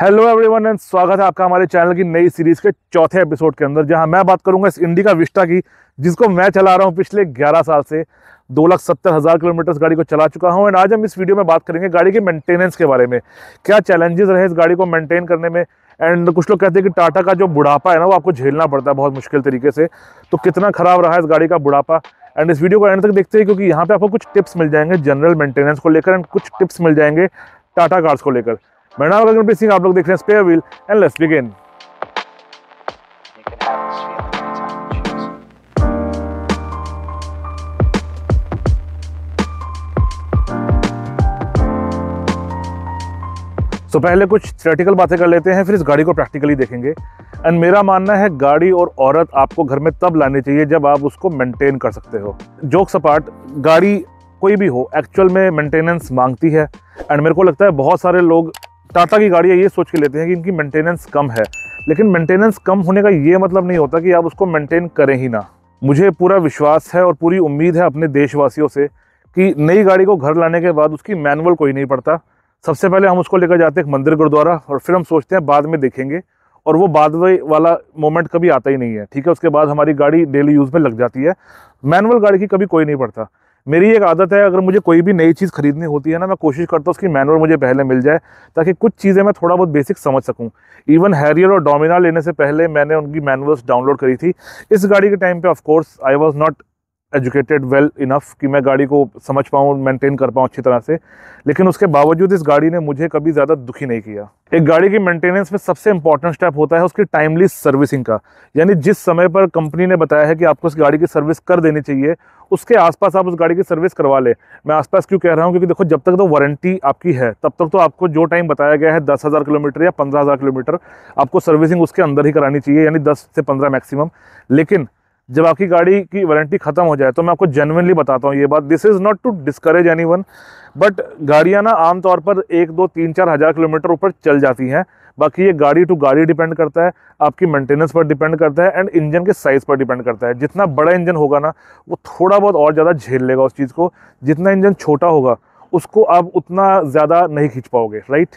Hello everyone and स्वागत है आपका हमारे चैनल की नई सीरीज के चौथे एपिसोड के अंदर जहां मैं बात करूंगा इस इंडिका विस्टा की जिसको मैं चला रहा हूं पिछले 11 साल से दो लाख सत्तर हज़ार किलोमीटर गाड़ी को चला चुका हूं एंड आज हम इस वीडियो में बात करेंगे गाड़ी के मेंटेनेंस के बारे में क्या चैलेंजेस रहे इस गाड़ी को मेंटेन करने में एंड कुछ लोग कहते हैं कि टाटा का जो बुढ़ापा है ना वो आपको झेलना पड़ता है बहुत मुश्किल तरीके से तो कितना ख़राब रहा है इस गाड़ी का बुढ़ापा एंड इस वीडियो को एंड तक देखते हैं क्योंकि यहाँ पे आपको कुछ टिप्स मिल जाएंगे जनरल मेंटेनेंस को लेकर एंड कुछ टिप्स मिल जाएंगे टाटा कार्स को लेकर मेरा नाम गगनप्रीत सिंह आप लोग देख रहे हैं spare wheel and let's begin तो पहले कुछ थ्रेटिकल बातें कर लेते हैं फिर इस गाड़ी को प्रैक्टिकली देखेंगे एंड मेरा मानना है गाड़ी और औरत आपको घर में तब लानी चाहिए जब आप उसको मेंटेन कर सकते हो जोक्स अपार्ट गाड़ी कोई भी हो एक्चुअल में मेंटेनेंस मांगती है एंड मेरे को लगता है बहुत सारे लोग टाटा की गाड़ियाँ ये सोच के लेते हैं कि इनकी मेंटेनेंस कम है लेकिन मेंटेनेंस कम होने का ये मतलब नहीं होता कि आप उसको मेंटेन करें ही ना मुझे पूरा विश्वास है और पूरी उम्मीद है अपने देशवासियों से कि नई गाड़ी को घर लाने के बाद उसकी मैनुअल कोई नहीं पड़ता सबसे पहले हम उसको लेकर जाते हैं मंदिर गुरुद्वारा और फिर हम सोचते हैं बाद में देखेंगे और वो बाद वाला मोमेंट कभी आता ही नहीं है ठीक है उसके बाद हमारी गाड़ी डेली यूज़ में लग जाती है मैनुअल गाड़ी की कभी कोई नहीं पड़ता मेरी एक आदत है अगर मुझे कोई भी नई चीज़ खरीदनी होती है ना मैं कोशिश करता हूँ उसकी मैनुअल मुझे पहले मिल जाए ताकि कुछ चीज़ें मैं थोड़ा बहुत बेसिक समझ सकूँ इवन हैरियर और डोमिना लेने से पहले मैंने उनकी मैनुअल्स डाउनलोड करी थी इस गाड़ी के टाइम पे of course I was not educated well enough कि मैं गाड़ी को समझ पाऊँ मेंटेन कर पाऊँ अच्छी तरह से लेकिन उसके बावजूद इस गाड़ी ने मुझे कभी ज़्यादा दुखी नहीं किया एक गाड़ी की मेंटेनेंस में सबसे इंपॉर्टेंट स्टेप होता है उसकी टाइमली सर्विसिंग का यानी जिस समय पर कंपनी ने बताया है कि आपको इस गाड़ी की सर्विस कर देनी चाहिए उसके आसपास आप उस गाड़ी की सर्विस करवा लें मैं आसपास क्यों कह रहा हूँ क्योंकि देखो जब तक तो वारंटी आपकी है तब तक तो आपको जो टाइम बताया गया है दस हज़ार किलोमीटर या पंद्रह हज़ार किलोमीटर आपको सर्विसिंग उसके अंदर ही करानी चाहिए यानी दस से पंद्रह मैक्सिमम लेकिन जब आपकी गाड़ी की वारंटी ख़त्म हो जाए तो मैं आपको जेनविनली बताता हूँ ये बात this is not to discourage anyone but गाड़ियाँ ना आमतौर पर एक दो तीन चार हज़ार किलोमीटर ऊपर चल जाती हैं बाकी ये गाड़ी टू गाड़ी डिपेंड करता है आपकी मेंटेनेंस पर डिपेंड करता है एंड इंजन के साइज़ पर डिपेंड करता है जितना बड़ा इंजन होगा ना वो थोड़ा बहुत और ज़्यादा झेल लेगा उस चीज़ को जितना इंजन छोटा होगा उसको आप उतना ज़्यादा नहीं खींच पाओगे राइट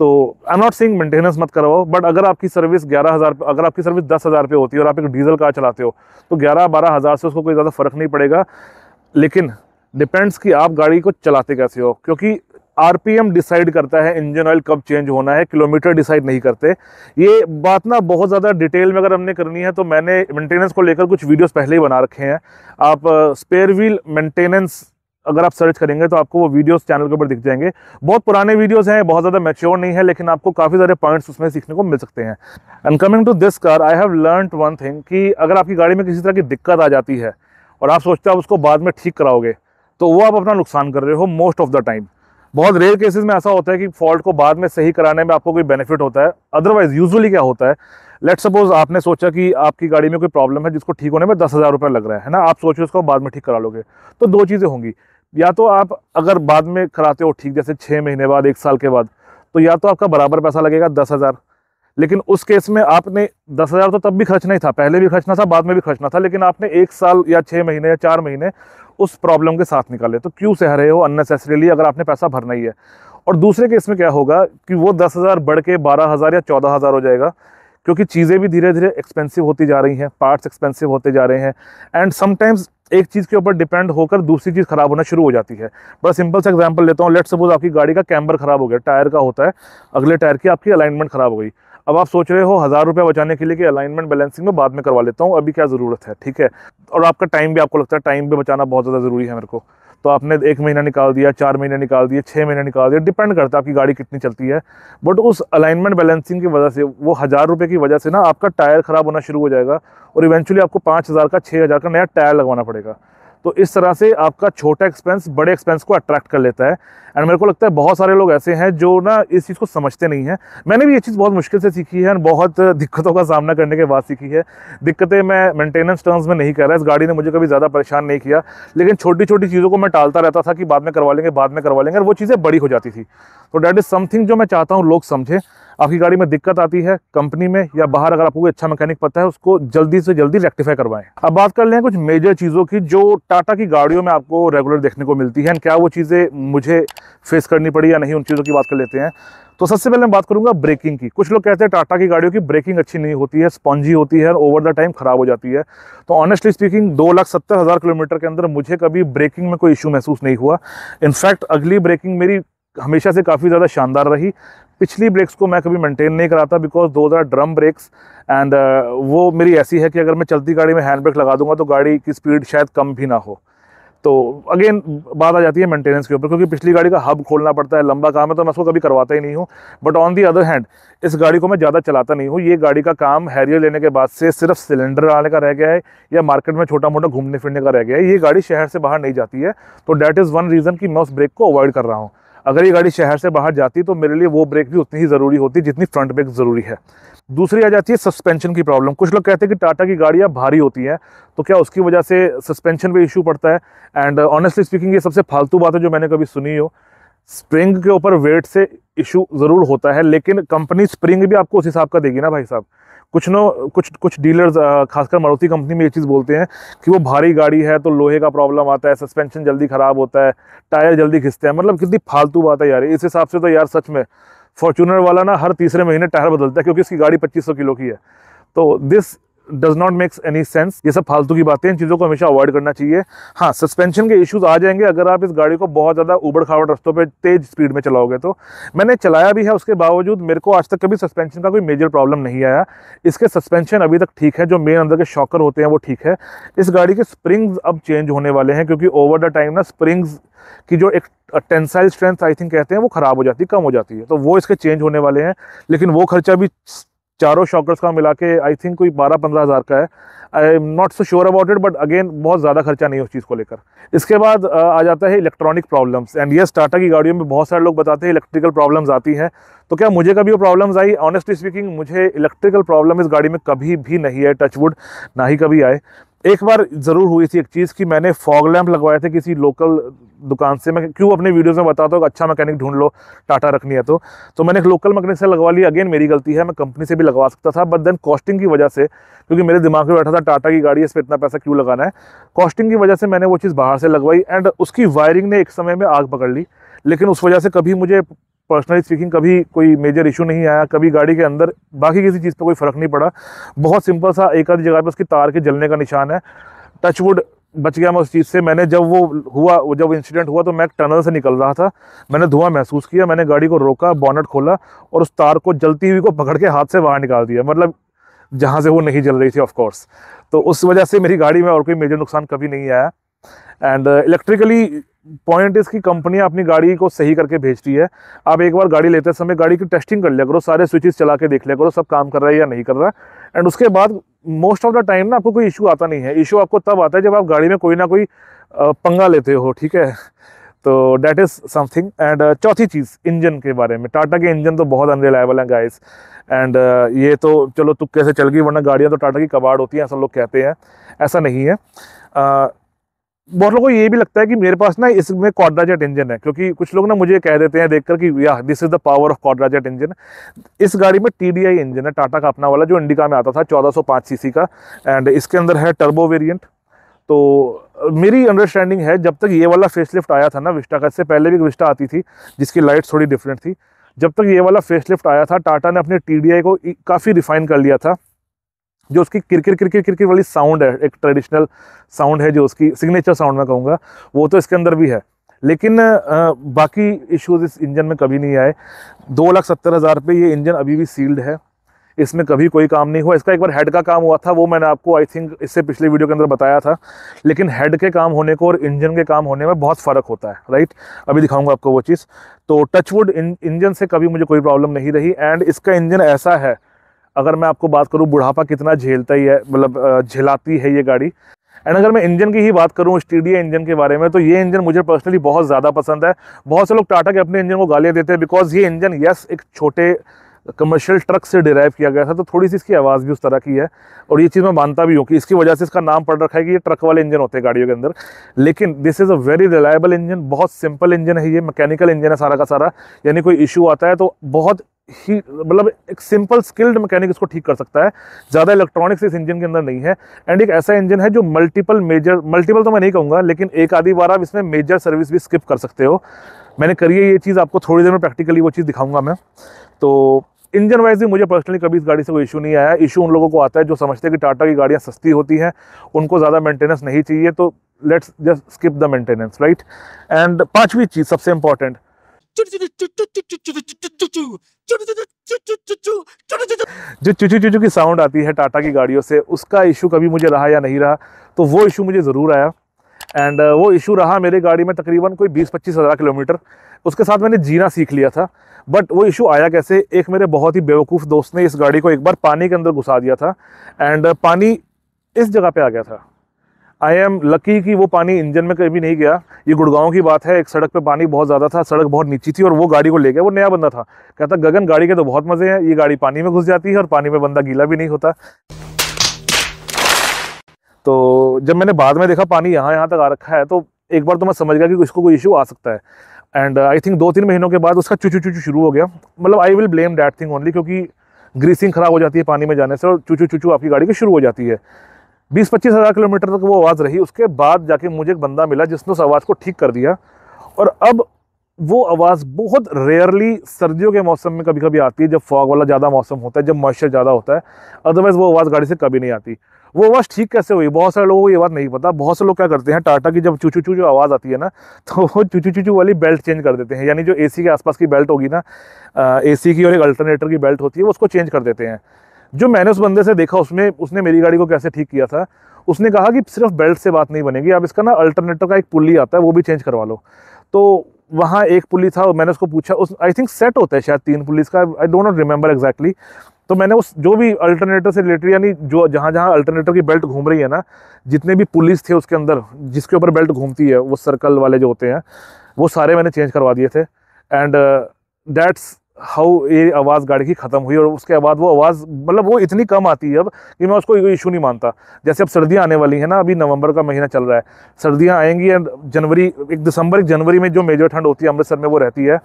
तो I am not saying maintenance मत करवाओ बट अगर आपकी सर्विस ग्यारह हज़ार अगर आपकी सर्विस दस हज़ार पे होती है और आप एक डीजल कार चलाते हो तो ग्यारह बारह हज़ार से उसको कोई ज़्यादा फ़र्क नहीं पड़ेगा लेकिन डिपेंड्स कि आप गाड़ी को चलाते कैसे हो क्योंकि आर डिसाइड करता है इंजन ऑयल कब चेंज होना है किलोमीटर डिसाइड नहीं करते ये बात ना बहुत ज़्यादा डिटेल में अगर हमने करनी है तो मैंने मेंटेनेंस को लेकर कुछ वीडियोस पहले ही बना रखे हैं आप स्पेयर व्हील मेंटेनेंस अगर आप सर्च करेंगे तो आपको वो वीडियोस चैनल के ऊपर दिख जाएंगे बहुत पुराने वीडियोस हैं बहुत ज़्यादा मैच्योर नहीं है लेकिन आपको काफ़ी सारे पॉइंट्स उसमें सीखने को मिल सकते हैं and coming to this car I have learn one thing कि अगर आपकी गाड़ी में किसी तरह की दिक्कत आ जाती है और आप सोचते हो आप उसको बाद में ठीक कराओगे तो वो आप अपना नुकसान कर रहे हो मोस्ट ऑफ द टाइम बहुत रेयर केसेस में ऐसा होता है कि फॉल्ट को बाद में सही कराने में आपको कोई बेनिफिट होता है अदरवाइज यूजुअली क्या होता है लेट सपोज आपने सोचा कि आपकी गाड़ी में कोई प्रॉब्लम है जिसको ठीक होने में दस हज़ार रुपये लग रहा है, है ना आप सोचो उसको बाद में ठीक करा लोगे तो दो चीज़ें होंगी या तो आप अगर बाद में कराते हो ठीक जैसे छः महीने बाद एक साल के बाद तो या तो आपका बराबर पैसा लगेगा दस हज़ार लेकिन उस केस में आपने दस हज़ार तो तब भी खर्चना ही था पहले भी खर्चना था बाद में भी खर्चना था लेकिन आपने एक साल या छः महीने या चार महीने उस प्रॉब्लम के साथ निकाले तो क्यों सह रहे हो अननेसेसरीली अगर आपने पैसा भरना ही है और दूसरे केस में क्या होगा कि वो दस हज़ार बढ़ के बारह हज़ार या चौदह हज़ार हो जाएगा क्योंकि चीज़ें भी धीरे धीरे एक्सपेंसिव होती जा रही हैं पार्ट्स एक्सपेंसिव होते जा रहे हैं एंड समटाइम्स एक चीज़ के ऊपर डिपेंड होकर दूसरी चीज़ ख़राब होना शुरू हो जाती है बड़ा सिंपल सा एग्जांपल लेता हूँ लेट सपोज आपकी गाड़ी का कैम्बर ख़राब हो गया टायर का होता है अगले टायर की आपकी अलाइनमेंट ख़राब हो गई अब आप सोच रहे हो हज़ार रुपया बचाने के लिए कि अलाइनमेंट बैलेंसिंग में बाद में करवा लेता हूँ अभी क्या ज़रूरत है ठीक है और आपका टाइम भी आपको लगता है टाइम भी बचाना बहुत ज़्यादा ज़रूरी है मेरे को तो आपने एक महीना निकाल दिया चार महीने निकाल दिए छः महीने निकाल दिया डिपेंड करता है आपकी गाड़ी कितनी चलती है बट उस अलाइनमेंट बैलेंसिंग की वजह से वो हज़ार रुपये की वजह से ना आपका टायर ख़राब होना शुरू हो जाएगा और इवेंचुअली आपको पाँच हज़ार का छः हज़ार का नया टायर लगवाना पड़ेगा तो इस तरह से आपका छोटा एक्सपेंस बड़े एक्सपेंस को अट्रैक्ट कर लेता है एंड मेरे को लगता है बहुत सारे लोग ऐसे हैं जो ना इस चीज़ को समझते नहीं हैं मैंने भी ये चीज़ बहुत मुश्किल से सीखी है एंड बहुत दिक्कतों का सामना करने के बाद सीखी है दिक्कतें मैं मेंटेनेंस टर्म्स में नहीं कर रहा इस गाड़ी ने मुझे कभी ज़्यादा परेशान नहीं किया लेकिन छोटी छोटी चीज़ों को मैं टालता रहता था कि बाद में करवा लेंगे बाद में करवा लेंगे और वो चीज़ें बड़ी हो जाती थी तो डैट इज़ समथिंग जो मैं चाहता हूँ लोग समझें आपकी गाड़ी में दिक्कत आती है कंपनी में या बाहर अगर आपको अच्छा मैकेनिक पता है उसको जल्दी से जल्दी रेक्टिफाई करवाएं अब बात कर लें कुछ मेजर चीज़ों की जो टाटा की गाड़ियों में आपको रेगुलर देखने को मिलती है क्या वो चीज़ें मुझे फेस करनी पड़ी या नहीं उन चीज़ों की बात कर लेते हैं तो सबसे पहले मैं बात करूंगा ब्रेकिंग की कुछ लोग कहते हैं टाटा की गाड़ियों की ब्रेकिंग अच्छी नहीं होती है स्पॉन्जी होती है ओवर द टाइम खराब हो जाती है तो ऑनेस्टली स्पीकिंग दो लाख सत्तर हज़ार किलोमीटर के अंदर मुझे कभी ब्रेकिंग में कोई इशू महसूस नहीं हुआ इनफैक्ट अगली ब्रेकिंग मेरी हमेशा से काफ़ी ज़्यादा शानदार रही पिछली ब्रेक्स को मैं कभी मेंटेन नहीं कराता बिकॉज दो आर ड्रम ब्रेक्स एंड वो मेरी ऐसी है कि अगर मैं चलती गाड़ी में हैंड ब्रेक लगा दूंगा तो गाड़ी की स्पीड शायद कम भी ना हो तो अगेन बात आ जाती है मेंटेनेंस के ऊपर क्योंकि पिछली गाड़ी का हब खोलना पड़ता है लंबा काम है तो मैं उसको कभी करवाता ही नहीं हूँ but on the other hand इस गाड़ी को मैं ज़्यादा चलाता नहीं हूँ ये गाड़ी का काम हैरियर लेने के बाद से सिर्फ सिलेंडर आने का रह गया है या मार्केट में छोटा मोटा घूमने फिरने का रह गया है ये गाड़ी शहर से बाहर नहीं जाती है तो डैट इज़ वन रीज़न कि मैं उस ब्रेक को अवॉइड कर रहा हूँ अगर ये गाड़ी शहर से बाहर जाती तो मेरे लिए वो ब्रेक भी उतनी ही ज़रूरी होती जितनी फ्रंट ब्रेक ज़रूरी है दूसरी आ जाती है सस्पेंशन की प्रॉब्लम कुछ लोग कहते हैं कि टाटा की गाड़ियाँ भारी होती हैं तो क्या उसकी वजह से सस्पेंशन पे इशू पड़ता है एंड ऑनेस्टली स्पीकिंग ये सबसे फालतू बात है जो मैंने कभी सुनी हो स्प्रिंग के ऊपर वेट से इशू ज़रूर होता है लेकिन कंपनी स्प्रिंग भी आपको उस हिसाब का देगी ना भाई साहब कुछ नो कुछ कुछ डीलर्स खासकर मारुति कंपनी में ये चीज़ बोलते हैं कि वो भारी गाड़ी है तो लोहे का प्रॉब्लम आता है सस्पेंशन जल्दी ख़राब होता है टायर जल्दी घिसते हैं मतलब कितनी फालतू बात है यार इस हिसाब से तो यार सच में फॉर्चूनर वाला ना हर तीसरे महीने टायर बदलता है क्योंकि इसकी गाड़ी पच्चीस किलो की है तो this does not makes any sense ये सब फालतू की बातें इन चीज़ों को हमेशा अवॉइड करना चाहिए हाँ सस्पेंशन के इश्यूज आ जाएंगे अगर आप इस गाड़ी को बहुत ज़्यादा उबड़ खावड़ रस्तों पर तेज स्पीड में चलाओगे तो मैंने चलाया भी है उसके बावजूद मेरे को आज तक कभी सस्पेंशन का कोई मेजर प्रॉब्लम नहीं आया इसके सस्पेंशन अभी तक ठीक है जो मेन अंदर के शॉकर होते हैं वो ठीक है इस गाड़ी के स्प्रिंग्स अब चेंज होने वाले हैं क्योंकि ओवर द टाइम ना स्प्रिंग्स की जो एक टेंसाइल स्ट्रेंथ आई थिंक कहते हैं वो ख़राब हो जाती है कम हो जाती है तो वो इसके चेंज होने वाले हैं लेकिन वो खर्चा भी चारों शॉकर्स का मिला के आई थिंक कोई बारह पंद्रह हज़ार का है I am not so sure about it but again बहुत ज़्यादा खर्चा नहीं है उस चीज़ को लेकर इसके बाद आ जाता है electronic problems and yes Tata की गाड़ियों में बहुत सारे लोग बताते हैं इलेक्ट्रिकल प्रॉब्लम्स आती हैं तो क्या मुझे कभी वो प्रॉब्लम्स आई ऑनेस्टली स्पीकिंग मुझे इलेक्ट्रिकल प्रॉब्लम इस गाड़ी में कभी भी नहीं है टचवुड ना ही कभी आए एक बार ज़रूर हुई थी एक चीज़ कि मैंने फॉग लैम्प लगवाए थे किसी लोकल दुकान से मैं क्यों अपने वीडियोस में बताता हूँ अच्छा मैकेनिक ढूंढ लो टाटा रखनी है तो तो मैंने एक लोकल मैकेनिक से लगवा ली अगेन मेरी गलती है मैं कंपनी से भी लगवा सकता था बट देन कॉस्टिंग की वजह से क्योंकि मेरे दिमाग में बैठा था टाटा की गाड़ी इस पर इतना पैसा क्यों लगाना है कॉस्टिंग की वजह से मैंने वो चीज़ बाहर से लगवाई एंड उसकी वायरिंग ने एक समय में आग पकड़ ली लेकिन उस वजह से कभी मुझे पर्सनली स्पीकिंग कभी कोई मेजर इशू नहीं आया कभी गाड़ी के अंदर बाकी किसी चीज़ पर कोई फ़र्क नहीं पड़ा बहुत सिंपल सा एक आधी जगह पर उसकी तार के जलने का निशान है टचवुड बच गया मैं उस चीज़ से मैंने जब वो हुआ जब इंसिडेंट हुआ तो मैं टनल से निकल रहा था मैंने धुआं महसूस किया मैंने गाड़ी को रोका बॉनेट खोला और उस तार को जलती हुई को पकड़ के हाथ से बाहर निकाल दिया मतलब जहाँ से वो नहीं जल रही थी ऑफ कोर्स तो उस वजह से मेरी गाड़ी में और कोई मेजर नुकसान कभी नहीं आया एंड इलेक्ट्रिकली पॉइंट इसकी कंपनियाँ अपनी गाड़ी को सही करके भेजती है आप एक बार गाड़ी लेते समय गाड़ी की टेस्टिंग कर लिया करो सारे स्विचेस चला के देख लिया करो सब काम कर रहा है या नहीं कर रहा एंड उसके बाद मोस्ट ऑफ द टाइम ना आपको कोई इशू आता नहीं है इशू आपको तब आता है जब आप गाड़ी में कोई ना कोई पंगा लेते हो ठीक है तो डैट इज़ समथिंग एंड चौथी चीज़ इंजन के बारे में टाटा के इंजन तो बहुत अनरिलायबल हैं गाइस एंड uh, ये तो चलो तुक्के से चल गई वरना गाड़ियाँ तो टाटा की कबाड़ होती हैं ऐसा लोग कहते हैं ऐसा नहीं है बहुत लोगों को ये भी लगता है कि मेरे पास ना इसमें कॉड्राजेट इंजन है क्योंकि कुछ लोग ना मुझे कह देते हैं देखकर कि yeah this is the power of Quadrajet engine इस गाड़ी में टी इंजन है टाटा का अपना वाला जो इंडिका में आता था 1405 सीसी का एंड इसके अंदर है टर्बो वेरिएंट तो मेरी अंडरस्टैंडिंग है जब तक ये वाला फेसलिफ्ट आया था ना विस्टा का इससे पहले भी विस्टा आती थी जिसकी लाइट्स थोड़ी डिफरेंट थी जब तक ये वाला फेसलिफ्ट आया था टाटा ने अपने टी को काफ़ी रिफाइन कर लिया था जो उसकी किरकिर किरकिर किरकिर वाली साउंड है एक ट्रेडिशनल साउंड है जो उसकी सिग्नेचर साउंड मैं कहूँगा वो तो इसके अंदर भी है लेकिन बाकी इश्यूज इस इंजन में कभी नहीं आए दो लाख सत्तर हज़ार पे ये इंजन अभी भी सील्ड है इसमें कभी कोई काम नहीं हुआ इसका एक बार हेड का काम हुआ था वो मैंने आपको आई थिंक इससे पिछले वीडियो के अंदर बताया था लेकिन हेड के काम होने को और इंजन के काम होने में बहुत फ़र्क होता है राइट अभी दिखाऊंगा आपको वो चीज़ तो टचवुड इंजन से कभी मुझे कोई प्रॉब्लम नहीं रही एंड इसका इंजन ऐसा है अगर मैं आपको बात करूँ बुढ़ापा कितना झेलता ही है मतलब झेलाती है ये गाड़ी एंड अगर मैं इंजन की ही बात करूँ स्टीडिया इंजन के बारे में तो ये इंजन मुझे पर्सनली बहुत ज़्यादा पसंद है बहुत से लोग टाटा के अपने इंजन को गालियाँ देते हैं बिकॉज ये इंजन यस एक छोटे कमर्शियल ट्रक से डिराइव किया गया था तो थोड़ी सी इसकी आवाज़ भी उस तरह की है और ये चीज़ मैं मानता भी हूँ कि इसकी वजह से इसका नाम पड़ रखा है कि ये ट्रक वाले इंजन होते हैं गाड़ियों के अंदर लेकिन this is a very reliable engine बहुत सिंपल इंजन है ये मैकेनिकल इंजन है सारा का सारा यानी कोई इशू आता है तो बहुत ही मतलब एक सिंपल स्किल्ड मैकेनिक इसको ठीक कर सकता है ज़्यादा इलेक्ट्रॉनिक्स इस इंजन के अंदर नहीं है एंड एक ऐसा इंजन है जो मल्टीपल मेजर मल्टीपल तो मैं नहीं कहूँगा लेकिन एक आधी बार आप इसमें मेजर सर्विस भी स्किप कर सकते हो मैंने करिए ये चीज़ आपको थोड़ी देर में प्रैक्टिकली वो चीज़ दिखाऊंगा मैं तो इंजन वाइज भी मुझे पर्सनली कभी इस गाड़ी से कोई इशू नहीं आया इशू उन लोगों को आता है जो समझते हैं कि टाटा की गाड़ियाँ सस्ती होती हैं उनको ज़्यादा मेंटेनेंस नहीं चाहिए तो let's just skip the maintenance right and पांचवी चीज़ सबसे इंपॉर्टेंट जो चुचू चुचू की साउंड आती है टाटा की गाड़ियों से उसका इशू कभी मुझे रहा या नहीं रहा तो वो इशू मुझे ज़रूर आया एंड वो इशू रहा मेरे गाड़ी में तकरीबन कोई बीस पच्चीस हज़ार किलोमीटर उसके साथ मैंने जीना सीख लिया था बट वो इशू आया कैसे एक मेरे बहुत ही बेवकूफ़ दोस्त ने इस गाड़ी को एक बार पानी के अंदर घुसा दिया था एंड पानी इस जगह पे आ गया था आई एम लकी कि वो पानी इंजन में कभी नहीं गया ये गुड़गांव की बात है एक सड़क पे पानी बहुत ज़्यादा था सड़क बहुत नीची थी और वो गाड़ी को ले गया वो नया बंदा था कहता गगन गाड़ी के तो बहुत मज़े हैं ये गाड़ी पानी में घुस जाती है और पानी में बंदा गीला भी नहीं होता तो जब मैंने बाद में देखा पानी यहाँ यहाँ तक आ रखा है तो एक बार तो मैं समझ गया कि उसको कोई इशू आ सकता है एंड आई थिंक दो तीन महीनों के बाद उसका चुचू चुचू शुरू हो गया मतलब I will blame that thing only क्योंकि ग्रीसिंग खराब हो जाती है पानी में जाने से और चुचू चुचू आपकी गाड़ी की शुरू हो जाती है बीस पच्चीस हज़ार किलोमीटर तक वो आवाज़ रही उसके बाद जाके मुझे एक बंदा मिला जिसने उस आवाज़ को ठीक कर दिया और अब वो आवाज़ बहुत रेयरली सर्दियों के मौसम में कभी कभी आती है जब फॉग वाला ज़्यादा मौसम होता है जब मॉइस्चर ज़्यादा होता है अदरवाइज़ वो आवाज़ गाड़ी से कभी नहीं आती वो आवाज़ ठीक कैसे हुई बहुत सारे लोगों को ये बात नहीं पता बहुत से लोग क्या करते हैं टाटा की जब चूचू चूचू आवाज़ आती है ना तो वो चूचू चूचू वाली बेल्ट चेंज कर देते हैं यानी जो एसी के आसपास की बेल्ट होगी ना एसी की और एक अल्टरनेटर की बेल्ट होती है वो उसको चेंज कर देते हैं जो मैंने उस बंदे से देखा उसमें उसने मेरी गाड़ी को कैसे ठीक किया था उसने कहा कि सिर्फ बेल्ट से बात नहीं बनेगी अब इसका ना अल्टरनेटर का एक पुली आता है वो भी चेंज करवा लो तो वहाँ एक पुली था मैंने उसको पूछा उस आई थिंक सेट होता है शायद तीन पुलिस का I don't not remember exactly तो मैंने उस जो भी अल्टरनेटर से रिलेटेड यानी जो जहाँ जहाँ अल्टरनेटर की बेल्ट घूम रही है ना जितने भी पुलिस थे उसके अंदर जिसके ऊपर बेल्ट घूमती है वो सर्कल वाले जो होते हैं वो सारे मैंने चेंज करवा दिए थे एंड दैट्स uh, हाउ ये आवाज़ गाड़ी की ख़त्म हुई और उसके बाद वो आवाज़ मतलब वो इतनी कम आती है अब कि मैं उसको इशू नहीं मानता जैसे अब सर्दियाँ आने वाली हैं ना अभी नवंबर का महीना चल रहा है सर्दियाँ आएंगी एंड जनवरी एक दिसंबर एक जनवरी में जो मेजर ठंड होती है अमृतसर में वो रहती है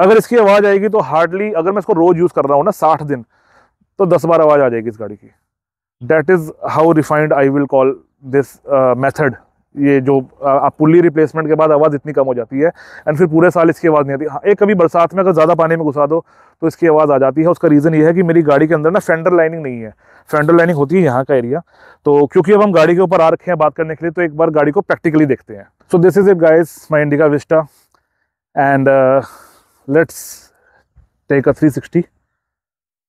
अगर इसकी आवाज़ आएगी तो हार्डली अगर मैं इसको रोज़ यूज़ कर रहा हूँ ना साठ दिन तो दस बार आवाज़ आ जाएगी इस गाड़ी की that is how refined I will call this method ये जो आप पुली रिप्लेसमेंट के बाद आवाज़ इतनी कम हो जाती है एंड फिर पूरे साल इसकी आवाज़ नहीं आती हाँ, एक कभी बरसात में अगर ज़्यादा पानी में घुसा दो तो इसकी आवाज़ आ जाती है उसका रीज़न ये है कि मेरी गाड़ी के अंदर ना फेंडर लाइनिंग नहीं है फेंडर लाइनिंग होती है यहाँ का एरिया तो क्योंकि अब हम गाड़ी के ऊपर आ रखे हैं बात करने के लिए तो एक बार गाड़ी को प्रैक्टिकली देखते हैं so this is it guys my Indica Vista and let's take a three sixty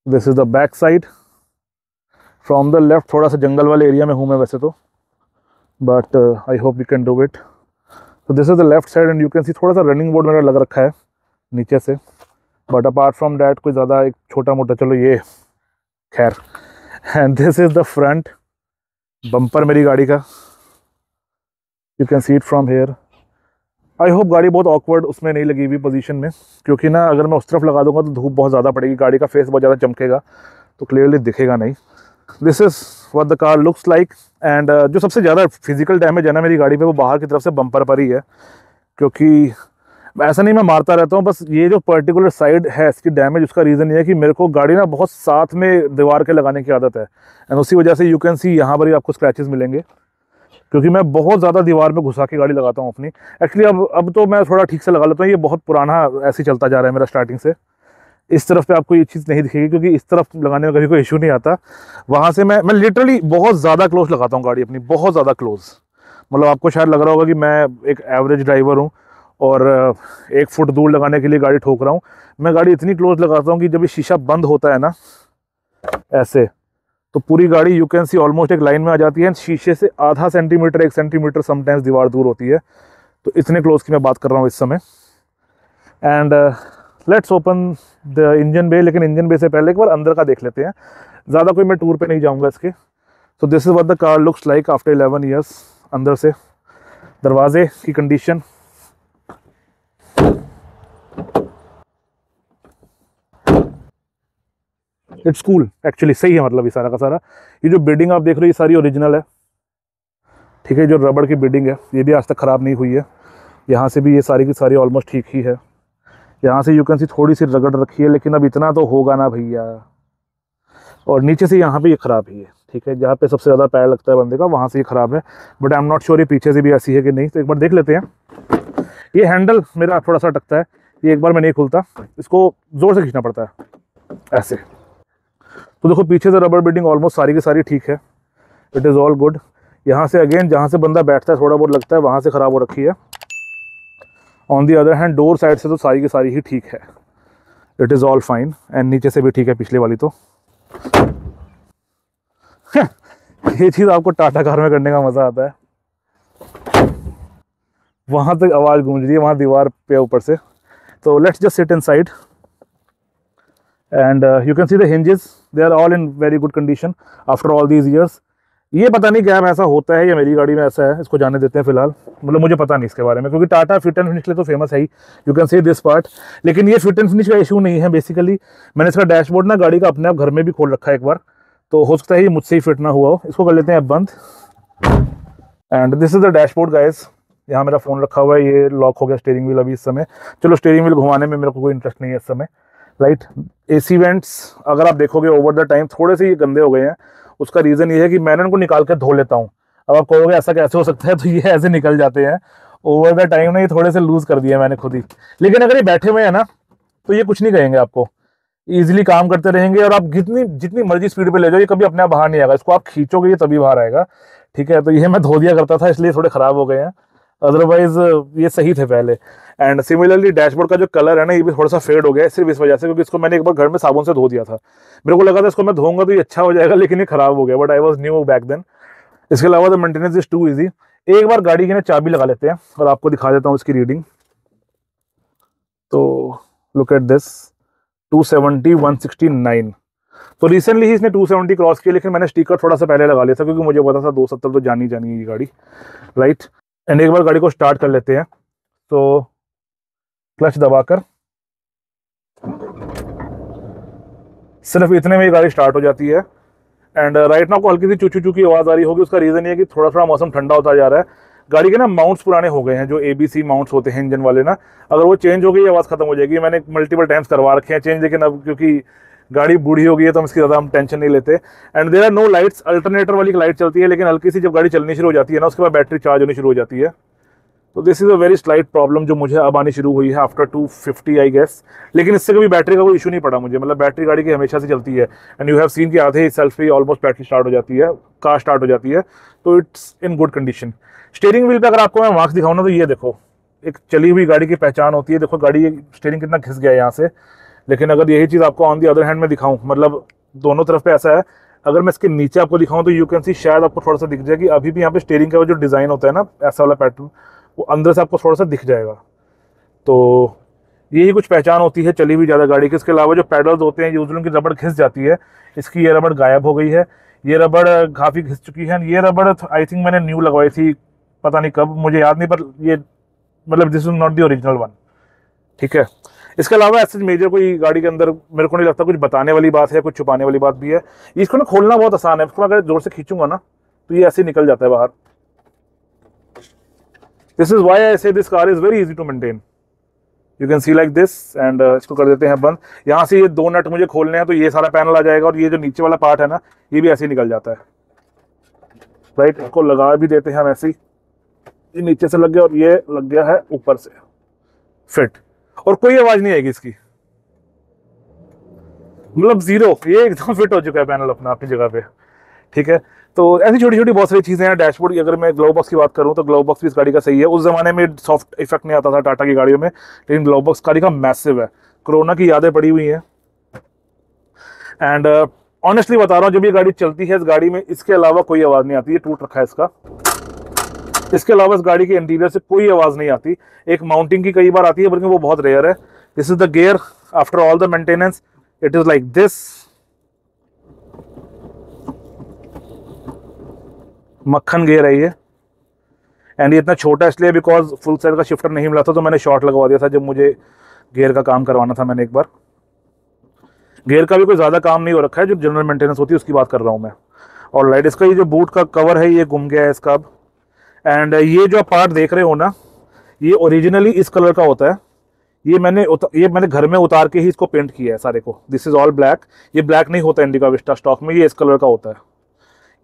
this is the back side from the left थोड़ा सा जंगल वाले एरिया में हूँ मैं वैसे तो but I hope you can do it तो this is the left side and you can see थोड़ा सा रनिंग बोर्ड मेरा लग रखा है नीचे से बट अपार्ट फ्रॉम डैट कोई ज़्यादा एक छोटा मोटा चलो ये खैर and this is the front bumper मेरी गाड़ी का you can see it from here I hope गाड़ी बहुत ऑकवर्ड उसमें नहीं लगी हुई पोजीशन में क्योंकि ना अगर मैं उस तरफ लगा दूंगा तो धूप बहुत ज़्यादा पड़ेगी गाड़ी का फेस बहुत ज़्यादा चमकेगा तो क्लियरली दिखेगा नहीं this is what the car looks like and जो सबसे ज़्यादा फिजिकल डैमेज है ना मेरी गाड़ी पे वो बाहर की तरफ से बम्पर पर ही है क्योंकि ऐसा नहीं मैं मारता रहता हूँ बस ये जो पर्टिकुलर साइड है इसकी डैमेज उसका रीज़न ये है कि मेरे को गाड़ी ना बहुत साथ में दीवार के लगाने की आदत है एंड उसी वजह से यू कैन सी यहाँ पर ही आपको स्क्रैचेज मिलेंगे क्योंकि मैं बहुत ज़्यादा दीवार में घुसा के गाड़ी लगाता हूँ अपनी एक्चुअली अब अब तो मैं थोड़ा ठीक से लगा लेता हूँ ये बहुत पुराना ऐसे चलता जा रहा है मेरा स्टार्टिंग से इस तरफ पे आपको ये चीज़ नहीं दिखेगी क्योंकि इस तरफ लगाने में कभी कोई इशू नहीं आता वहाँ से मैं मैं लिटरली बहुत ज़्यादा क्लोज लगाता हूँ गाड़ी अपनी बहुत ज़्यादा क्लोज मतलब आपको शायद लग रहा होगा कि मैं एक एवरेज ड्राइवर हूँ और एक फुट दूर लगाने के लिए गाड़ी ठोक रहा हूँ मैं गाड़ी इतनी क्लोज लगाता हूँ कि जब ये शीशा बंद होता है ना ऐसे तो पूरी गाड़ी यू कैन सी ऑलमोस्ट एक लाइन में आ जाती है शीशे से आधा सेंटीमीटर एक सेंटीमीटर समटाइम्स दीवार दूर होती है तो इतने क्लोज की मैं बात कर रहा हूँ इस समय and uh, let's open the engine bay लेकिन इंजन बे से पहले एक बार अंदर का देख लेते हैं ज़्यादा कोई मैं टूर पे नहीं जाऊँगा इसके so this is what the car looks like after eleven years अंदर से दरवाजे की कंडीशन इट्स कूल एक्चुअली सही है मतलब ये सारा का सारा ये जो बिल्डिंग आप देख रहे हो ये सारी ओरिजिनल है ठीक है जो रबड़ की बिल्डिंग है ये भी आज तक ख़राब नहीं हुई है यहाँ से भी ये सारी की सारी ऑलमोस्ट ठीक ही है यहाँ से यू कैन सी थोड़ी सी रगड़ रखी है लेकिन अब इतना तो होगा ना भैया और नीचे से यहाँ पे ये यह ख़राब ही है ठीक है जहाँ पे सबसे ज़्यादा पैर लगता है बंदे का वहाँ से ये ख़राब है but I am not sure ये पीछे से भी ऐसी है कि नहीं तो एक बार देख लेते हैं ये हैंडल मेरा थोड़ा सा टकता है ये एक बार मैं नहीं खुलता इसको ज़ोर से खींचना पड़ता है ऐसे तो देखो पीछे से रबर बिल्डिंग ऑलमोस्ट सारी की सारी ठीक है इट इज़ ऑल गुड यहाँ से अगेन जहाँ से बंदा बैठता है थोड़ा बहुत लगता है वहाँ से ख़राब हो रखी है on the other hand door side से तो सारी की सारी ही ठीक है it is all fine and नीचे से भी ठीक है पिछले वाली तो ये चीज़ आपको टाटा कार में करने का मज़ा आता है वहाँ तक आवाज़ गूंज रही है वहाँ दीवार पे ऊपर से तो let's just sit inside and you can see the hinges they are all in very good condition after all these years ये पता नहीं क्या ऐसा होता है या मेरी गाड़ी में ऐसा है इसको जाने देते हैं फिलहाल मतलब मुझे पता नहीं इसके बारे में क्योंकि टाटा फिट एंड फिनिश ले तो फेमस है ही you can see this part लेकिन ये फिट एंड फिनिश का इशू नहीं है बेसिकली मैंने इसका डैशबोर्ड ना गाड़ी का अपने आप घर में भी खोल रखा है एक बार तो हो सकता है ये मुझसे ही फिट ना हुआ हो इसको कर लेते हैं अब बंद and this is the dashboard guys यहाँ मेरा फ़ोन रखा हुआ है ये लॉक हो गया स्टेयरिंग व्हील अभी इस समय चलो स्टेयरिंग व्हील घुमाने में मेरे को कोई इंटरेस्ट नहीं है इस समय राइट एसी वेंट्स अगर आप देखोगे ओवर द टाइम थोड़े से ये गंदे हो गए हैं उसका रीज़न ये है कि मैंने उनको निकाल कर धो लेता हूँ अब आप कहोगे ऐसा कैसे हो सकता है तो ये ऐसे निकल जाते हैं ओवर द टाइम ना ये थोड़े से लूज़ कर दिए मैंने खुद ही लेकिन अगर ये बैठे हुए हैं ना तो ये कुछ नहीं कहेंगे आपको ईजिली काम करते रहेंगे और आप जितनी जितनी मर्जी स्पीड पर ले जाओ ये कभी अपने आप बाहर नहीं आएगा इसको आप खींचोगे ये तभी बाहर आएगा ठीक है तो ये मैं धो दिया करता था इसलिए थोड़े ख़राब हो गए हैं अदरवाइज uh, ये सही थे पहले एंड सिमिलरली डैशबोर्ड का जो कलर है ना ये भी थोड़ा सा फेड हो गया है सिर्फ इस वजह से क्योंकि इसको मैंने एक बार घर में साबुन से धो दिया था मेरे को लगा था इसको मैं धोऊंगा तो ये अच्छा हो जाएगा लेकिन ये खराब हो गया but I was new back then इसके अलावा the maintenance is too easy एक बार गाड़ी की ना चाबी लगा लेते हैं और आपको दिखा देता हूँ इसकी रीडिंग तो लुक एट दिस टू 169 तो रिसेंटली ही इसने 270 क्रॉस किया लेकिन मैंने स्टिकर थोड़ा सा पहले लगा लिया था क्योंकि मुझे पता था दो सत्तर तो जानी जानी है ये गाड़ी राइट एंड एक बार गाड़ी को स्टार्ट कर लेते हैं तो क्लच दबाकर सिर्फ इतने में ही गाड़ी स्टार्ट हो जाती है एंड राइट नाउ को हल्की सी चूचू चूकी आवाज़ आ रही होगी उसका रीज़न ये कि थोड़ा थोड़ा मौसम ठंडा होता जा रहा है गाड़ी के ना माउंट्स पुराने हो गए हैं जो ए बी सी माउंट्स होते हैं इंजन वाले ना अगर वो चेंज हो गई आवाज़ खत्म हो जाएगी मैंने मल्टीपल टाइम्स करवा रखे हैं चेंज लेकिन अब क्योंकि गाड़ी बूढ़ी हो गई है तो हम इसकी ज़्यादा हम टेंशन नहीं लेते and there are no lights alternator वाली लाइट चलती है लेकिन हल्की सी जब गाड़ी चलनी शुरू हो जाती है ना उसके बाद बैटरी चार्ज होनी शुरू हो जाती है तो this is a very slight problem जो मुझे अब आनी शुरू हुई है after two fifty I guess लेकिन इससे कभी बैटरी का कोई इशू नहीं पड़ा मुझे मतलब बैटरी गाड़ी की हमेशा से चलती है एंड यू हैव सीन कि आधे ही सेल्फ ही ऑलमोस्ट बैटरी स्टार्ट हो जाती है कार स्टार्ट हो जाती है तो it's in good condition steering wheel पर अगर आपको मैं मार्क्स दिखाऊँ ना तो ये देखो एक चली हुई गाड़ी की पहचान होती है देखो गाड़ी स्टेयरिंग कितना घिस गया है यहाँ से लेकिन अगर यही चीज़ आपको ऑन दी अदर हैंड में दिखाऊँ मतलब दोनों तरफ पे ऐसा है अगर मैं इसके नीचे आपको दिखाऊँ तो यू कैन सी शायद आपको थोड़ा सा दिख जाएगी अभी भी यहाँ पे स्टेयरिंग का जो डिज़ाइन होता है ना ऐसा वाला पैटर्न वो अंदर से आपको थोड़ा सा दिख जाएगा तो यही कुछ पहचान होती है चली हुई ज़्यादा गाड़ी की इसके अलावा जो पैडल्स होते हैं यूजल उनकी रबड़ घिस जाती है इसकी ये रबड़ गायब हो गई है ये रबड़ काफ़ी घिस चुकी है ये रबड़ आई थिंक मैंने न्यू लगवाई थी पता नहीं कब मुझे याद नहीं पर ये मतलब this is not the original one ठीक है इसके अलावा ऐसे मेजर कोई गाड़ी के अंदर मेरे को नहीं लगता कुछ बताने वाली बात है कुछ छुपाने वाली बात भी है इसको ना खोलना बहुत आसान है इसको अगर जोर से खींचूंगा ना तो ये ऐसे निकल जाता है बाहर this is why I say this car is very easy to maintain you can see like this and इसको कर देते हैं बंद यहाँ से ये दो नट मुझे खोलने हैं तो ये सारा पैनल आ जाएगा और ये जो नीचे वाला पार्ट है ना ये भी ऐसे ही निकल जाता है राइट right? इसको लगा भी देते हैं हम ऐसे ही ये नीचे से लग गया और ये लग गया है ऊपर से फिट और कोई आवाज नहीं आएगी इसकी मतलब जीरो ये एकदम फिट हो चुका है पैनल अपना अपनी जगह पे ठीक है तो ऐसी छोटी छोटी बहुत सारी चीज़ें हैं डैशबोर्ड अगर मैं ग्लोव बॉक्स की बात करूं तो ग्लोव बॉक्स भी इस गाड़ी का सही है उस ज़माने में सॉफ्ट इफेक्ट नहीं आता था टाटा की गाड़ियों में लेकिन ग्लोव बॉक्स गाड़ी का मैसिव है कोरोना की यादें पड़ी हुई हैं एंड ऑनेस्टली uh, बता रहा हूँ जब ये गाड़ी चलती है इस गाड़ी में इसके अलावा कोई आवाज़ नहीं आती है टूट रखा है इसका इसके अलावा इस गाड़ी के इंटीरियर से कोई आवाज़ नहीं आती एक माउंटिंग की कई बार आती है बल्कि वो बहुत रेयर है this is the gear after all the maintenance it is like this मक्खन गेयर है ये एंड ये इतना छोटा इसलिए बिकॉज फुल साइड का शिफ्टर नहीं मिला था तो मैंने शॉर्ट लगवा दिया था जब मुझे गेयर का काम करवाना था मैंने एक बार गेयर का भी कोई ज़्यादा काम नहीं हो रखा है जो जनरल मेंटेनेंस होती है उसकी बात कर रहा हूँ मैं और लाइट इसका ये जो बूट का कवर है ये घूम गया है इसका अब एंड uh, ये जो पार्ट देख रहे हो ना ये ओरिजिनली इस कलर का होता है ये मैंने ये मैंने घर में उतार के ही इसको पेंट किया है सारे को दिस इज़ ऑल ब्लैक ये ब्लैक नहीं होता इंडिका विस्टा स्टॉक में ये इस कलर का होता है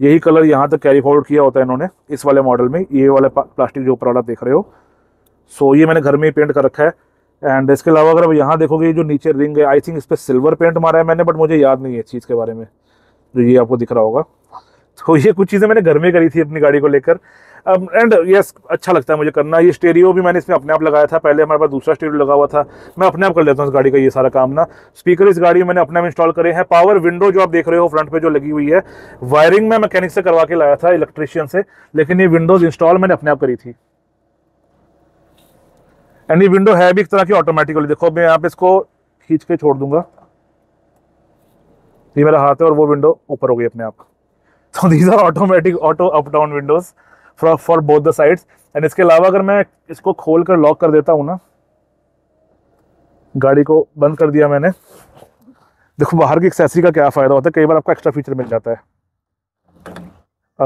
यही कलर यहाँ तक कैरी फॉरवर्ड किया होता है इन्होंने इस वाले मॉडल में ये वाला प्लास्टिक जो ऊपर वाला देख रहे हो सो so, ये मैंने घर में ही पेंट कर रखा है एंड इसके अलावा अगर आप यहाँ देखोगे जो नीचे रिंग है आई थिंक इस पर सिल्वर पेंट मारा है मैंने बट मुझे याद नहीं है इस चीज़ के बारे में जो तो ये आपको दिख रहा होगा तो ये कुछ चीज़ें मैंने घर में करी थी अपनी गाड़ी को लेकर एंड um, यस uh, अच्छा लगता है मुझे करना ये स्टेरियो भी मैंने इसमें अपने आप लगाया था पहले हमारे पास दूसरा स्टेरियो लगा हुआ था मैं अपने आप कर लेता हूँ इस गाड़ी का ये सारा काम ना स्पीकर इस गाड़ी में मैंने अपने आप इंस्टॉल करे हैं पावर विंडो जो आप देख रहे हो फ्रंट पे जो लगी हुई है वायरिंग मैं मैकेनिक से करवा के लाया था इलेक्ट्रीशियन से लेकिन ये विंडोज़ इंस्टॉल मैंने अपने आप करी थी एंड ये विंडो है भी एक तरह की ऑटोमेटिकली देखो मैं यहाँ पे इसको खींच के छोड़ दूंगा ये मेरा हाथ है और वो विंडो ऊपर हो गई अपने आप तो these are automatic auto up down windows for for both the sides and इसके अलावा अगर मैं इसको खोल कर लॉक कर देता हूँ ना गाड़ी को बंद कर दिया मैंने देखो बाहर की एक्सेसरी का क्या फ़ायदा होता है कई बार आपको एक्स्ट्रा फीचर मिल जाता है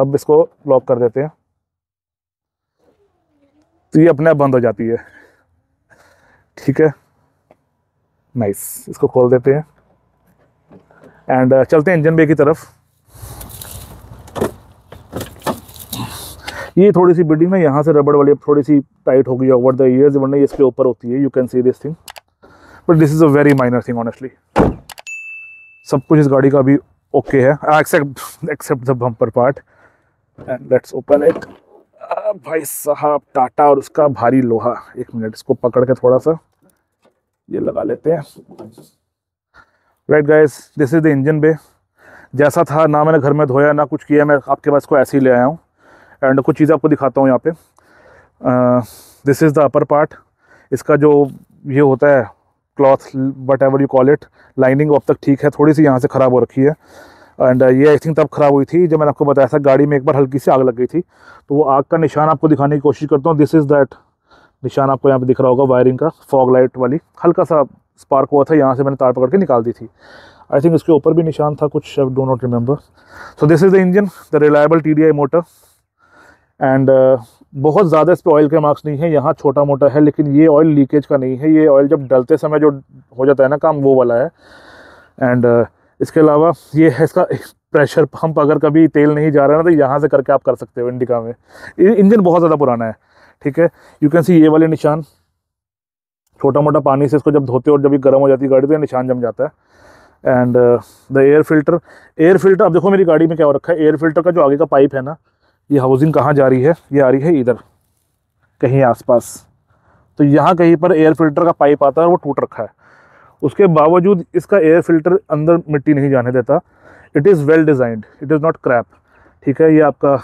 अब इसको लॉक कर देते हैं तो ये अपने आप बंद हो जाती है ठीक है नाइस इसको खोल देते हैं एंड चलते हैं इंजन बे की तरफ ये थोड़ी सी बिल्डिंग ना यहाँ से रबड़ वाली थोड़ी सी टाइट हो गई ओवर द ईयर्स वरना इसके ऊपर होती है you can see this thing but this is a very minor thing honestly सब कुछ इस गाड़ी का भी ओके है except except the bumper part and let's open it भाई साहब टाटा और उसका भारी लोहा एक मिनट इसको पकड़ के थोड़ा सा ये लगा लेते हैं right guys this is the engine bay जैसा था ना मैंने घर में धोया ना कुछ किया मैं आपके पास को ऐसे ही ले आया हूँ एंड कुछ चीज़ें आपको दिखाता हूँ यहाँ पे this is the upper part इसका जो ये होता है cloth whatever you call it lining अब तक ठीक है थोड़ी सी यहाँ से ख़राब हो रखी है एंड ये आई थिंक तब ख़राब हुई थी जब मैंने आपको बताया था गाड़ी में एक बार हल्की सी आग लग गई थी तो वो आग का निशान आपको दिखाने की कोशिश करता हूँ दिस इज़ दैट निशान आपको यहाँ पे दिख रहा होगा वायरिंग का फॉग लाइट वाली हल्का सा स्पार्क हुआ था यहाँ से मैंने तार पकड़ के निकाल दी थी आई थिंक इसके ऊपर भी निशान था कुछ do not remember so this is the engine the reliable T motor and uh, बहुत ज़्यादा इस पर ऑयल के मार्क्स नहीं है यहाँ छोटा मोटा है लेकिन ये ऑयल लीकेज का नहीं है ये ऑयल जब डलते समय जो हो जाता है ना काम वो वाला है एंड uh, इसके अलावा ये है इसका प्रेशर पंप अगर कभी तेल नहीं जा रहा है ना तो यहाँ से करके आप कर सकते हो इंडिका में इंजन बहुत ज़्यादा पुराना है ठीक है यू कैन सी ये वाले निशान छोटा मोटा पानी से इसको जब धोते और जब ये गर्म हो जाती है गाड़ी तो ये निशान जम जाता है and the air filter air filter अब देखो मेरी गाड़ी में क्या हो रखा है एयर फिल्टर का जो आगे का पाइप है ना ये हाउसिंग कहाँ जा रही है ये आ रही है इधर कहीं आसपास तो यहाँ कहीं पर एयर फिल्टर का पाइप आता है वो टूट रखा है उसके बावजूद इसका एयर फिल्टर अंदर मिट्टी नहीं जाने देता it is well designed it is not crap ठीक है ये आपका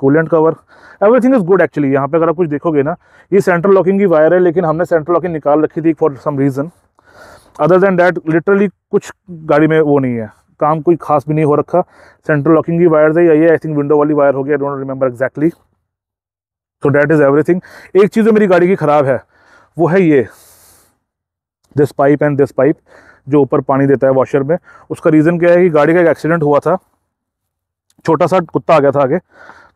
coolant cover everything is good actually यहाँ पे अगर आप कुछ देखोगे ना ये सेंट्रल लॉकिंग की वायर है लेकिन हमने सेंट्रल लॉकिंग निकाल रखी थी for some reason other than that literally कुछ गाड़ी में वो नहीं है काम कोई खास भी नहीं हो रखा सेंट्रल लॉकिंग की वायर है या ये आई थिंक विंडो वाली वायर हो I don't remember exactly so that is every एक चीज़ जो मेरी गाड़ी की ख़राब है वो है ये this pipe and this pipe जो ऊपर पानी देता है वॉशर में उसका रीज़न क्या है कि गाड़ी का एक एक्सीडेंट हुआ था छोटा सा कुत्ता आ गया था आगे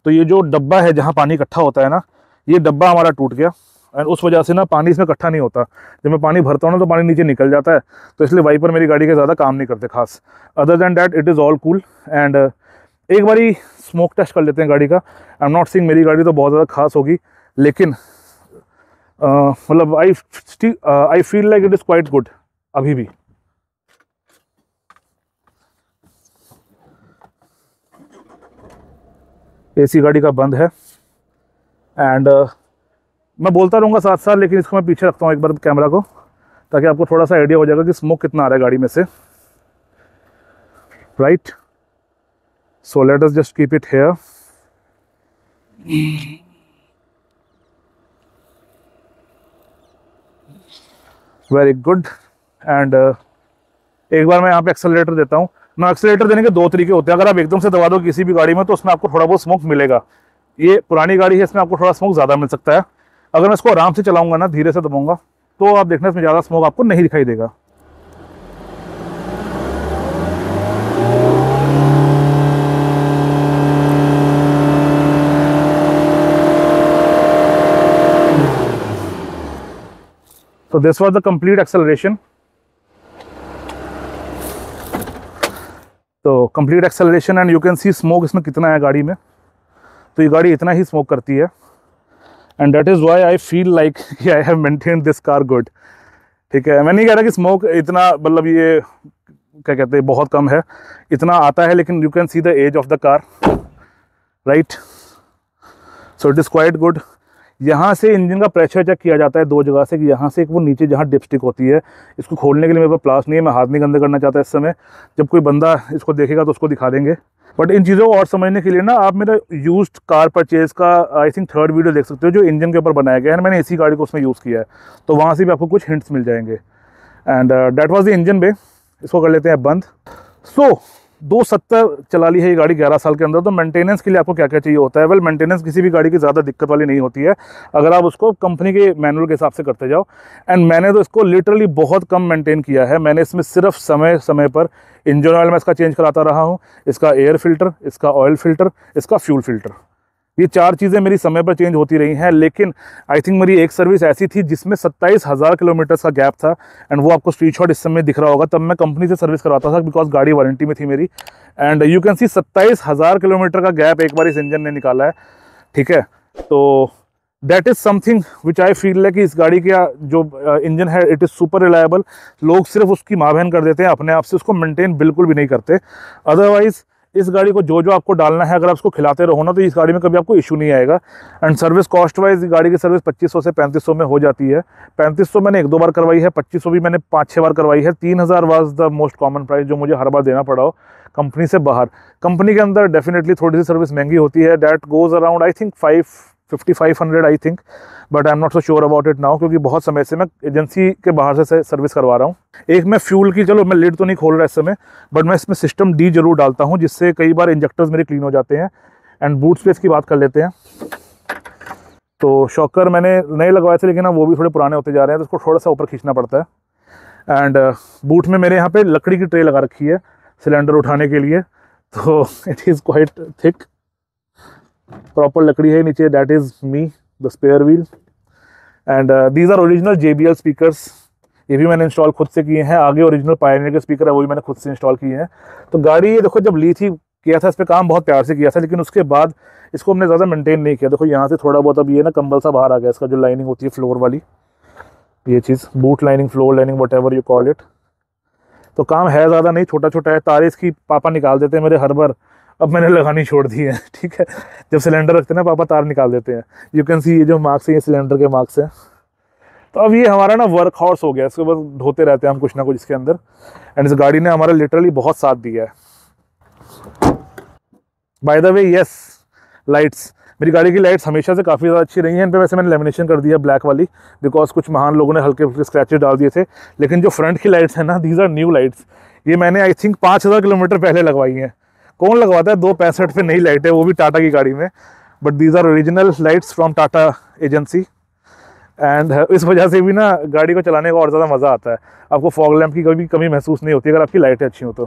तो ये जो डब्बा है जहाँ पानी इकट्ठा होता है ना ये डब्बा हमारा टूट गया एंड उस वजह से ना पानी इसमें इकट्ठा नहीं होता जब मैं पानी भरता हूँ ना तो पानी नीचे निकल जाता है तो इसलिए वाइपर मेरी गाड़ी के ज़्यादा काम नहीं करते खास other than that it is all cool and एक बारी स्मोक टेस्ट कर लेते हैं गाड़ी का आई एम नॉट सिंग मेरी गाड़ी तो बहुत ज़्यादा खास होगी लेकिन uh, मतलब I I feel like it is quite good अभी भी एसी गाड़ी का बंद है एंड uh, मैं बोलता रहूँगा साथ साथ लेकिन इसको मैं पीछे रखता हूँ एक बार कैमरा को ताकि आपको थोड़ा सा आइडिया हो जाएगा कि स्मोक कितना आ रहा है गाड़ी में से right so let us just keep it here very good and एक बार मैं यहाँ पे एक्सेलरेटर देता हूँ ना एक्सेलेटर देने के दो तरीके होते हैं अगर आप एकदम से दबा दो किसी भी गाड़ी में तो उसमें आपको थोड़ा बहुत स्मोक मिलेगा ये पुरानी गाड़ी है इसमें आपको थोड़ा स्मोक ज़्यादा मिल सकता है अगर मैं इसको आराम से चलाऊंगा ना धीरे से दबाऊंगा तो आप देखना इसमें ज़्यादा स्मोक आपको नहीं दिखाई देगा तो this was the complete acceleration तो complete acceleration and you can see smoke इसमें कितना है गाड़ी में तो ये गाड़ी इतना ही स्मोक करती है and that is why I feel like I have maintain this car good ठीक है मैं नहीं कह रहा कि स्मोक इतना मतलब ये क्या कहते हैं बहुत कम है इतना आता है लेकिन you can see the edge of the car right so it is quite good यहाँ से इंजन का प्रेशर चेक किया जाता है दो जगह से कि यहाँ से एक वो नीचे जहाँ डिपस्टिक होती है इसको खोलने के लिए मेरे पास प्लास नहीं है मैं हाथ नहीं गंदे करना चाहता इस समय जब कोई बंदा इसको देखेगा तो उसको दिखा देंगे बट इन चीज़ों को और समझने के लिए ना आप मेरा यूज कार परचेज़ का आई थिंक थर्ड वीडियो देख सकते हो जो इंजन के ऊपर बनाया गया है मैंने इसी गाड़ी को उसमें यूज़ किया है तो वहाँ से भी आपको कुछ हिंट्स मिल जाएंगे and that was the engine bay इसको कर लेते हैं बंद सो so, दो सत्तर चला ली है ये गाड़ी ग्यारह साल के अंदर तो मेंटेनेंस के लिए आपको क्या क्या चाहिए होता है वेल मेंटेनेंस किसी भी गाड़ी की ज़्यादा दिक्कत वाली नहीं होती है अगर आप उसको कंपनी के मैनुअल के हिसाब से करते जाओ एंड मैंने तो इसको लिटरली बहुत कम मेंटेन किया है मैंने इसमें सिर्फ समय समय पर इंजन ऑयल मैं इसका चेंज कराता रहा हूँ इसका एयर फिल्टर इसका ऑयल फिल्टर इसका फ्यूल फिल्टर ये चार चीज़ें मेरी समय पर चेंज होती रही हैं लेकिन आई थिंक मेरी एक सर्विस ऐसी थी जिसमें सत्ताईस हज़ार किलोमीटर का गैप था एंड वो आपको स्ट्रीट शॉट इस समय दिख रहा होगा तब मैं कंपनी से सर्विस करवाता था बिकॉज गाड़ी वारंटी में थी मेरी एंड यू कैन सी सत्ताईस हज़ार किलोमीटर का गैप एक बार इस इंजन ने निकाला है ठीक है तो that is something which I feel है कि इस गाड़ी का जो इंजन है इट इज़ सुपर रिलायबल लोग सिर्फ उसकी माँ बहन कर देते हैं अपने आप से उसको मेनटेन बिल्कुल भी नहीं करते अदरवाइज़ इस गाड़ी को जो जो आपको डालना है अगर आप उसको खिलाते रहो ना तो इस गाड़ी में कभी आपको इशू नहीं आएगा एंड सर्विस कॉस्ट वाइज गाड़ी की सर्विस 2500 से 3500 में हो जाती है 3500 मैंने एक दो बार करवाई है 2500 भी मैंने पाँच छः बार करवाई है तीन हज़ार was the most common price जो मुझे हर बार देना पड़ा हो कंपनी से बाहर कंपनी के अंदर डेफिनेटली थोड़ी सी सर्विस महंगी होती है that goes around I think five 5500 I think but I am not so sure about it now क्योंकि बहुत समय से मैं एजेंसी के बाहर से सर्विस करवा रहा हूँ एक मैं फ्यूल की चलो मैं लिड तो नहीं खोल रहा इस समय बट मैं इसमें सिस्टम डी जरूर डालता हूँ जिससे कई बार इंजेक्टर्स मेरे क्लीन हो जाते हैं एंड बूट स्पेस की बात कर लेते हैं तो शॉकर मैंने नए लगवाए थे लेकिन वो भी थोड़े पुराने होते जा रहे हैं तो उसको थोड़ा सा ऊपर खींचना पड़ता है एंड बूट uh, में मेरे यहाँ पे लकड़ी की ट्रे लगा रखी है सिलेंडर उठाने के लिए तो it is quite thick proper लकड़ी है नीचे that is me the spare wheel and these are original J B L speaker ये भी मैंने इंस्टॉल खुद से किए हैं आगे ओरिजिनल पायनियर के स्पीकर है वो भी मैंने खुद से इंस्टॉल किए हैं तो गाड़ी ये देखो जब ली थी किया था इस पर काम बहुत प्यार से किया था लेकिन उसके बाद इसको हमने ज़्यादा मेंटेन नहीं किया देखो यहाँ से थोड़ा बहुत अब ये ना कंबल सा बाहर आ गया इसका जो लाइनिंग होती है फ्लोर वाली ये चीज़ boot lining floor lining whatever you call it तो काम है ज़्यादा नहीं छोटा छोटा है तारे इसकी पापा निकाल देते हैं मेरे हर बार अब मैंने लगानी छोड़ दी है ठीक है जब सिलेंडर रखते हैं ना पापा तार निकाल देते हैं यू कैन सी ये जो मार्क्स हैं ये सिलेंडर के मार्क्स हैं तो अब ये हमारा ना वर्क हॉर्स हो गया इसके बस धोते रहते हैं हम कुछ ना कुछ इसके अंदर एंड इस गाड़ी ने हमारा लिटरली बहुत साथ दिया है by the way yes lights मेरी गाड़ी की लाइट्स हमेशा से काफ़ी ज़्यादा अच्छी रही हैं इन पर वैसे मैंने लेमिनेशन कर दिया ब्लैक वाली बिकॉज कुछ महान लोगों ने हल्के फुल्के स्क्रैचेज डाल दिए थे लेकिन जो फ्रंट की लाइट्स हैं ना दीज आर न्यू लाइट्स ये मैंने आई थिंक पाँच हज़ार किलोमीटर पहले लगवाई हैं कौन लगवाता है दो पैंसठ पे नई लाइट है वो भी टाटा की गाड़ी में but these are original lights from Tata agency and इस वजह से भी ना गाड़ी को चलाने का और ज़्यादा मज़ा आता है आपको फॉग लैम्प की कभी कमी महसूस नहीं होती अगर आपकी लाइटें अच्छी हो तो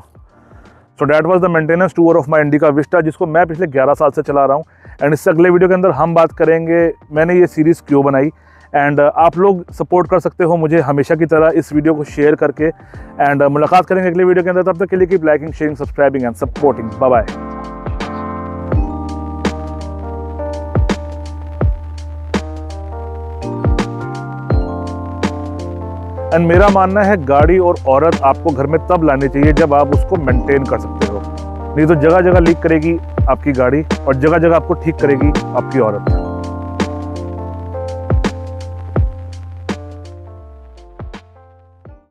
so that was the maintenance tour of my Indica Vista जिसको मैं पिछले 11 साल से चला रहा हूँ एंड इससे अगले वीडियो के अंदर हम बात करेंगे मैंने ये सीरीज़ क्यों बनाई एंड uh, आप लोग सपोर्ट कर सकते हो मुझे हमेशा की तरह इस वीडियो को शेयर करके एंड uh, मुलाकात करेंगे अगले वीडियो के अंदर तब तक के लिए कि liking sharing subscribing and supporting bye bye and मेरा मानना है गाड़ी और औरत आपको घर में तब लानी चाहिए जब आप उसको मेंटेन कर सकते हो नहीं तो जगह जगह लीक करेगी आपकी गाड़ी और जगह जगह आपको ठीक करेगी आपकी औरत